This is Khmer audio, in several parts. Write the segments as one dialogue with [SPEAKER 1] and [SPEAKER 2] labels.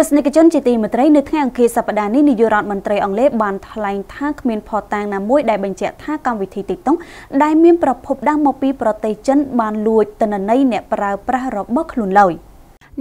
[SPEAKER 1] ទស្សនិកជនជាទីមេត្រីនៅថ្ងៃអង្គារសប្តាហ៍នេះនាយករដ្ឋមន្ត្រីអង់គ្លេសបានថ្លែងថាគ្មានភស្តុតាងណាមួយដែលបញ្ជាក់ថាកម្មវិធី TikTok ដែលមានប្រភពដើមមកពីប្រទេសចិន បានលួចទិន្នន័យអ្នកប្រើប្រាស់របស់ខ្លួនឡើយ។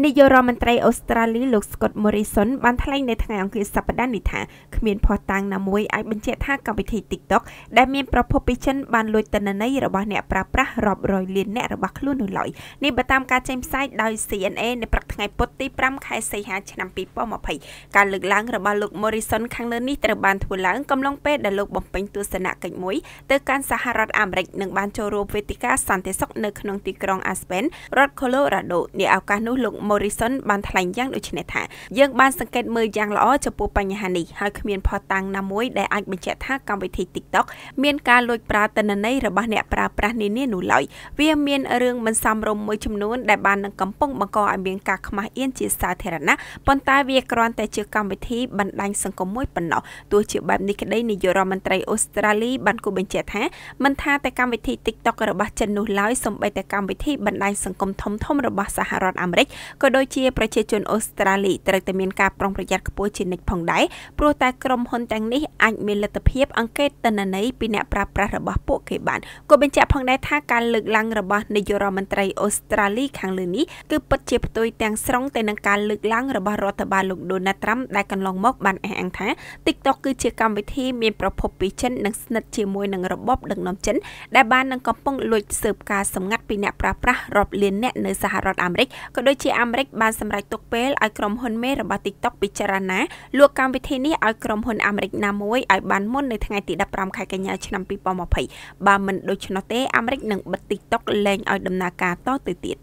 [SPEAKER 1] នាយករដ្ឋមន្ត្រីអូស្ត្រាលី
[SPEAKER 2] លោក Scott Morrison បានថ្លែងនៅថ្ងៃអង្គារសប្តាហ៍នេះថាគ្មានភស្តុតាងណាមួយអាចបញ្ជាក់ថាកម្មវិធី TikTok ដែលមានប្រភពពីចិនបានលួចទិន្នន័យរបស់អ្នកប្រើប្រាស់រាប់រយលានអ្នករបស់ខ្លួននោះឡើយនេះបើតាមការចេញផ្សាយដោយ CNA នៅព្រឹកថ្ងៃពុធទី5ខែសីហាឆ្នាំ2020ការលើកឡើងរបស់លោក Morrison ខាងលើនេះត្រូវបានធ្វើឡើងកំឡុងពេលដែលលោកបំពេញទស្សនកិច្ចមួយទៅកាន់សហរដ្ឋអាមេរិកនិងបានចូលរួមវេទិកាសន្តិសុខនៅក្នុងទីក្រុង Aspen រដ្ឋ Colorado នាឱកាសនោះលោក Morrison បានថ្លែងយ៉ាងដូចនេះថាយើងបានសង្កេតមើលយ៉ាង ល្អចំពោះបញ្ហានេះហើយគ្មានផតាំងណាមួយ ដែលអាចបញ្ជាក់ថាកម្មវិធី TikTok មានការលួចប្រើទិន្នន័យរបស់អ្នកប្រើប្រាស់នានានោះឡើយវាមានរឿងមិនសមរម្យមួយចំនួនដែលបាននឹងកំពុងបង្កឲ្យមានការខ្មាស់អៀនជាសាធារណៈប៉ុន្តែវាគ្រាន់តែជាកម្មវិធីបណ្ដាញសង្គមមួយប៉ុណ្ណោះទោះជាបែបនេះក្តីនាយករដ្ឋមន្ត្រីអូស្ត្រាលីបានគូបញ្ជាក់ថាមិនថាតែកម្មវិធី TikTok របស់ចិននោះឡើយសូម្បីតែកម្មវិធីបណ្ដាញសង្គមធំធំរបស់សហរដ្ឋអាមេរិកក៏ដូចជាប្រជាជនអូស្ត្រាលីត្រូវតែមានការប្រុងប្រយ័ត្នខ្ពស់ជានិច្ចផងដែរព្រោះតែក្រុមហ៊ុនទាំងនេះអាចមានលទ្ធភាពអង្កេតតនន័យពីអ្នកប្រើប្រាស់របស់ពួកគេបានក៏បញ្ជាក់ផងដែរថាការលើកឡើងរបស់នាយករដ្ឋមន្ត្រីអូស្ត្រាលីខាងលើនេះគឺពិតជាផ្ទុយទាំងស្រុងទៅនឹងការលើកឡើងរបស់រដ្ឋបាលលោក Donald Trump ដែលកន្លងមកបានអះអាងថា TikTok គឺជាកម្មវិធីមានប្រភពពីចិននិងស្និទ្ធជាមួយនឹងរបបដឹកនាំចិនដែលបាននឹងកំពុងលួចស៊ើបការសម្ងាត់ពីអ្នកប្រើប្រាស់រាប់លានអ្នកនៅសហរដ្ឋអាមេរិកក៏ដូចជាអាអាមេរិកបានសម្រេចទុកពេលឲ្យក្រុមហ៊ុនមេរបស់ TikTok ពិចារណាលក់កម្មវិធីនេះឲ្យក្រុមហ៊ុនអាមេរិកណាមួយឲ្យបានមុននៅថ្ងៃទី15ខែកញ្ញាឆ្នាំ2020បើមិនដូច្នោះទេអាមេរិកនឹងបិទ TikTok លែងឲ្យដំណើរការតទៅទៀត